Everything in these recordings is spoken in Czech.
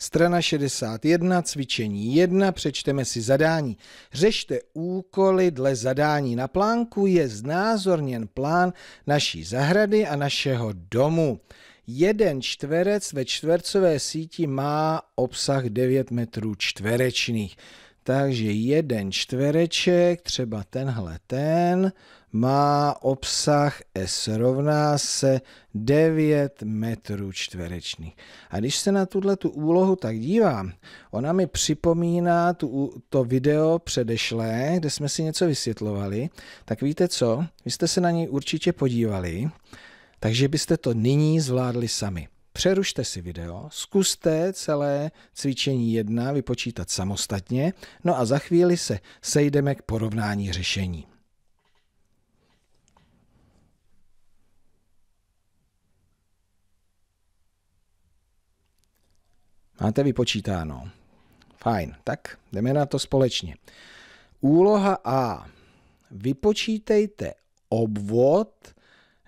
Strana 61, cvičení 1, přečteme si zadání. Řešte úkoly dle zadání. Na plánku je znázorněn plán naší zahrady a našeho domu. Jeden čtverec ve čtvercové síti má obsah 9 metrů čtverečných. Takže jeden čtvereček, třeba tenhle ten, má obsah S rovná se 9 metrů čtverečných. A když se na tuhle tu úlohu tak dívám, ona mi připomíná tu, to video předešlé, kde jsme si něco vysvětlovali, tak víte co? Vy jste se na něj určitě podívali, takže byste to nyní zvládli sami. Přerušte si video, zkuste celé cvičení 1 vypočítat samostatně, no a za chvíli se sejdeme k porovnání řešení. Máte vypočítáno. Fajn, tak jdeme na to společně. Úloha A. Vypočítejte obvod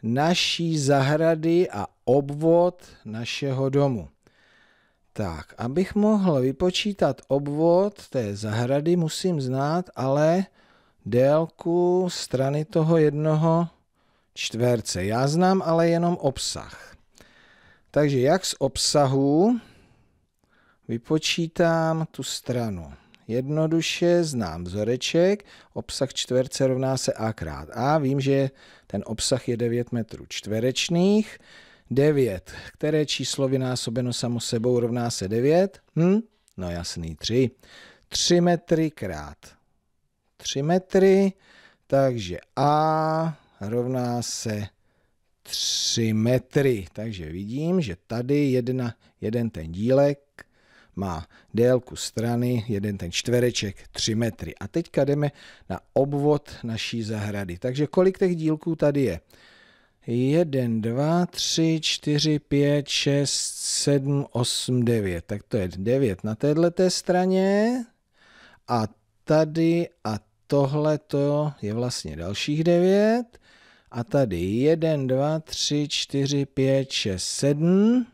naší zahrady a obvod našeho domu. Tak, abych mohl vypočítat obvod té zahrady, musím znát ale délku strany toho jednoho čtverce. Já znám ale jenom obsah. Takže jak z obsahu vypočítám tu stranu. Jednoduše znám vzoreček, obsah čtverce rovná se a krát a. Vím, že ten obsah je 9 metrů čtverečných. 9, které číslo vynásobeno samo sebou rovná se 9? Hm? No jasný, 3. 3 metry krát 3 metry, takže a rovná se 3 metry. Takže vidím, že tady jedna, jeden ten dílek má délku strany, jeden ten čtvereček 3 metry. A teďka jdeme na obvod naší zahrady. Takže kolik těch dílků tady je? 1, 2, 3, 4, 5, 6, 7, 8, 9. Tak to je 9 na této straně. A tady a tohle to je vlastně dalších 9. A tady 1, 2, 3, 4, 5, 6, 7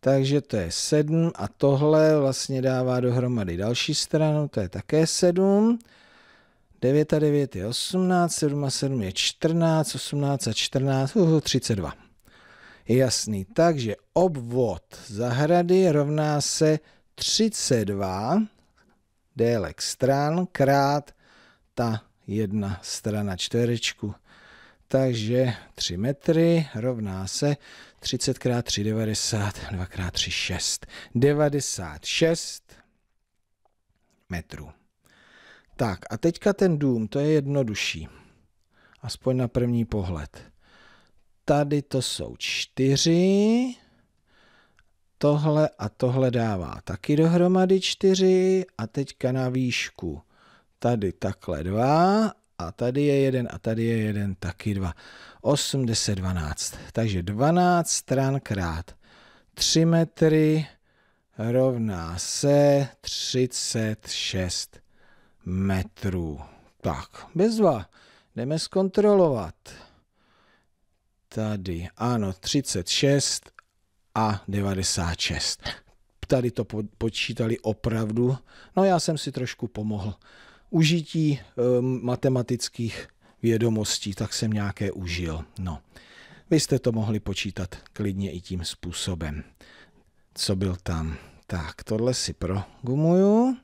takže to je 7 a tohle vlastně dává dohromady další stranu, to je také 7. 9 a 9 je 18, 7 a 7 je 14, 18 a 14, uh, 32. Je jasný. Takže obvod zahrady rovná se 32 délek stran krát ta jedna strana čtverečku takže 3 metry rovná se 30 x 3, 90, 2 x 3, 6, 96 metrů. Tak a teďka ten dům, to je jednodušší, aspoň na první pohled. Tady to jsou čtyři, tohle a tohle dává taky dohromady čtyři a teďka na výšku tady takhle dva a tady je jeden a tady je jeden, taky dva. 8, 10, 12. Takže 12 stran krát 3 metry rovná se 36 metrů. Tak, bez dva. Jdeme zkontrolovat. Tady, ano, 36 a 96. Tady to počítali opravdu. No já jsem si trošku pomohl užití ehm, matematických vědomostí, tak jsem nějaké užil. No. Vy jste to mohli počítat klidně i tím způsobem. Co byl tam? Tak, tohle si progumuju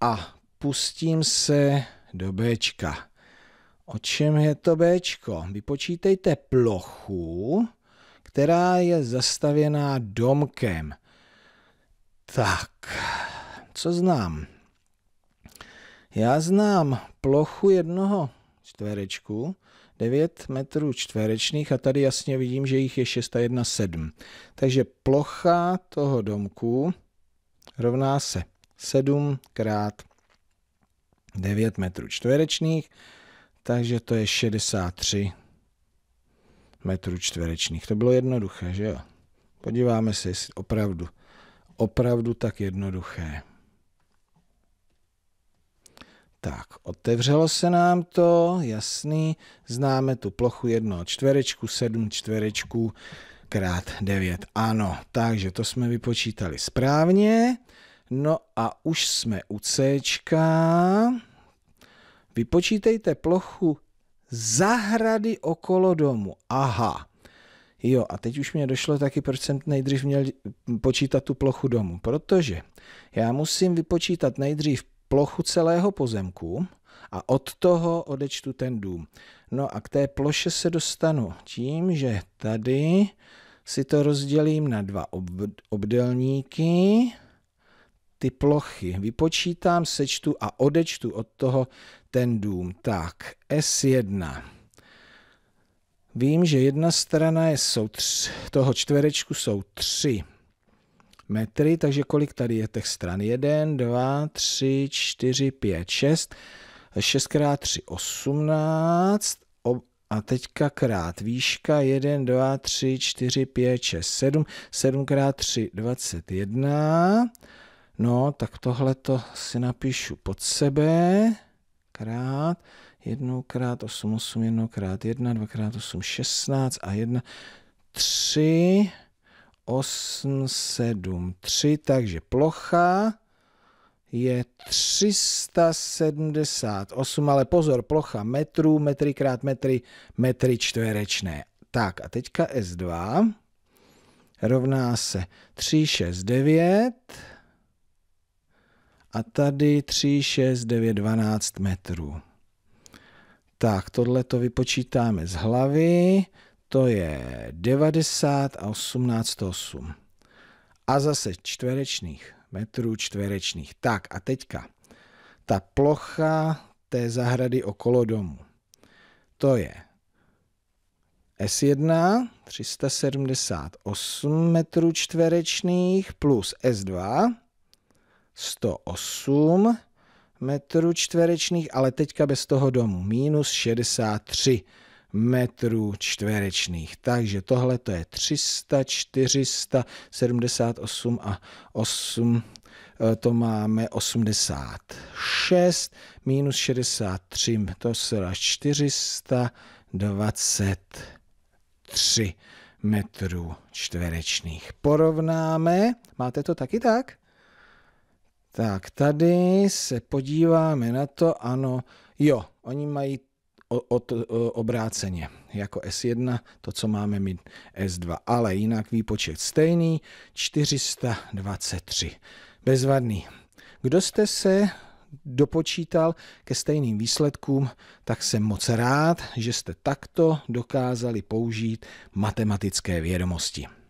a pustím se do B. O čem je to B? Vypočítejte plochu, která je zastavěná domkem. Tak, co znám? Já znám plochu jednoho čtverečku, 9 metrů čtverečných a tady jasně vidím, že jich je 6 a 1, 7. Takže plocha toho domku rovná se 7 krát 9 metrů čtverečných, takže to je 63 metrů čtverečných. To bylo jednoduché, že jo? Podíváme se, jestli opravdu, opravdu tak jednoduché. Tak, otevřelo se nám to, jasný, známe tu plochu 1 čtverečku, 7 čtverečku krát 9. Ano, takže to jsme vypočítali správně. No a už jsme u C. Vypočítejte plochu zahrady okolo domu. Aha. Jo, a teď už mě došlo taky, proč jsem nejdřív měl počítat tu plochu domu. Protože já musím vypočítat nejdřív plochu celého pozemku a od toho odečtu ten dům. No a k té ploše se dostanu tím, že tady si to rozdělím na dva obdelníky, ty plochy vypočítám, sečtu a odečtu od toho ten dům. Tak, S1. Vím, že jedna strana je, jsou tři, toho čtverečku jsou tři metry, takže kolik tady je těch stran? 1, 2, 3, 4, 5, 6. 6 krát 3, 18. A teďka krát výška 1, 2, 3, 4, 5, 6, 7. 7 krát 3, 21. No, tak tohle to si napíšu pod sebe. Krát, jednou krát 8, 8, jednou krát 1, 2 krát 8, 16 a 1, 3. 8, 7, 3, takže plocha je 378, ale pozor, plocha metrů, metry krát metry, metry čtverečné. Tak a teďka S2 rovná se 3, 6, 9 a tady 3, 6, 9, 12 metrů. Tak, tohle to vypočítáme z hlavy to je 90 a 18,8. A zase čtverečných metrů čtverečných. Tak a teďka ta plocha té zahrady okolo domu. To je S1 378 metrů čtverečných plus S2 108 metrů čtverečných, ale teďka bez toho domu, minus 63 metrů čtverečných. Takže tohle to je 300, 478 a 8 eh, to máme 86 minus 63, to se dá 423 metrů čtverečných. Porovnáme, máte to taky tak? Tak tady se podíváme na to, ano, jo, oni mají od, e, obráceně. Jako S1, to, co máme mít S2. Ale jinak výpočet stejný, 423. Bezvadný. Kdo jste se dopočítal ke stejným výsledkům, tak jsem moc rád, že jste takto dokázali použít matematické vědomosti.